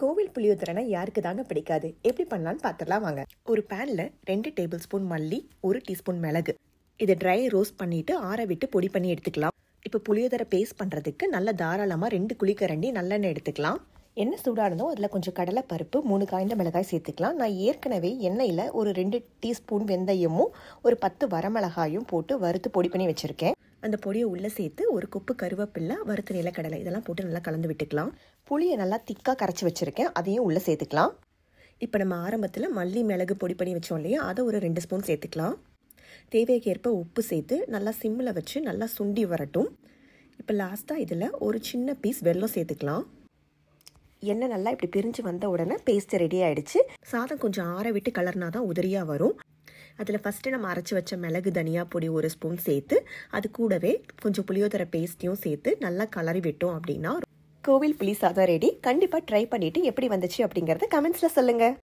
கோவில் புளியோதரைனா யாருக்கு தாங்க பிடிக்காது எப்படி பண்ணலான்னு பார்த்துடலாம் வாங்க ஒரு பேனில் ரெண்டு டேபிள் ஸ்பூன் மல்லி ஒரு டீஸ்பூன் மிளகு இதை ட்ரை ரோஸ்ட் பண்ணிவிட்டு ஆற விட்டு பொடி பண்ணி எடுத்துக்கலாம் இப்போ புளியோதரை பேஸ்ட் பண்ணுறதுக்கு நல்லா தாராளமாக ரெண்டு குழிக்கரண்டி நல்லெண்ணெய் எடுத்துக்கலாம் என்ன சூடாக இருந்தோ அதில் கொஞ்சம் கடலை பருப்பு மூணு காய்ந்த மிளகாய் சேர்த்துக்கலாம் நான் ஏற்கனவே எண்ணெயில் ஒரு ரெண்டு டீஸ்பூன் வெந்தயமும் ஒரு பத்து வரமிளகாயும் போட்டு வறுத்து பொடி பண்ணி வச்சுருக்கேன் அந்த பொடியை உள்ளே சேர்த்து ஒரு கொப்பு கருவேப்பில்லை வறுத்து நிலக்கடலை இதெல்லாம் போட்டு நல்லா கலந்து விட்டுக்கலாம் புளியை நல்லா திக்காக கரைச்சி வச்சுருக்கேன் அதையும் உள்ளே சேர்த்துக்கலாம் இப்போ நம்ம ஆரம்பத்தில் மல்லி மிளகு பொடி பண்ணி வச்சோம் இல்லையா அதை ஒரு ரெண்டு ஸ்பூன் சேர்த்துக்கலாம் தேவைக்கேற்ப ஏற்ப உப்பு சேர்த்து நல்லா சிம்மில் வச்சு நல்லா சுண்டி வரட்டும் இப்போ லாஸ்ட்டாக இதில் ஒரு சின்ன பீஸ் வெல்லம் சேர்த்துக்கலாம் எண்ணெய் நல்லா இப்படி பிரிஞ்சு வந்த உடனே பேஸ்ட் ரெடி ஆகிடுச்சு சாதம் கொஞ்சம் ஆற விட்டு கலர்னா தான் உதிரியாக வரும் அதில் ஃபஸ்ட்டு நம்ம அரைச்சி வச்ச மிளகு தனியா பொடி ஒரு ஸ்பூன் சேர்த்து அது கூடவே கொஞ்சம் புளியோதரை பேஸ்ட்டையும் சேர்த்து நல்லா கலரி விட்டோம் அப்படின்னா கோவில் புளி சாதம் ரெடி கண்டிப்பாக ட்ரை பண்ணிவிட்டு எப்படி வந்துச்சு அப்படிங்கிறத கமெண்ட்ஸில் சொல்லுங்கள்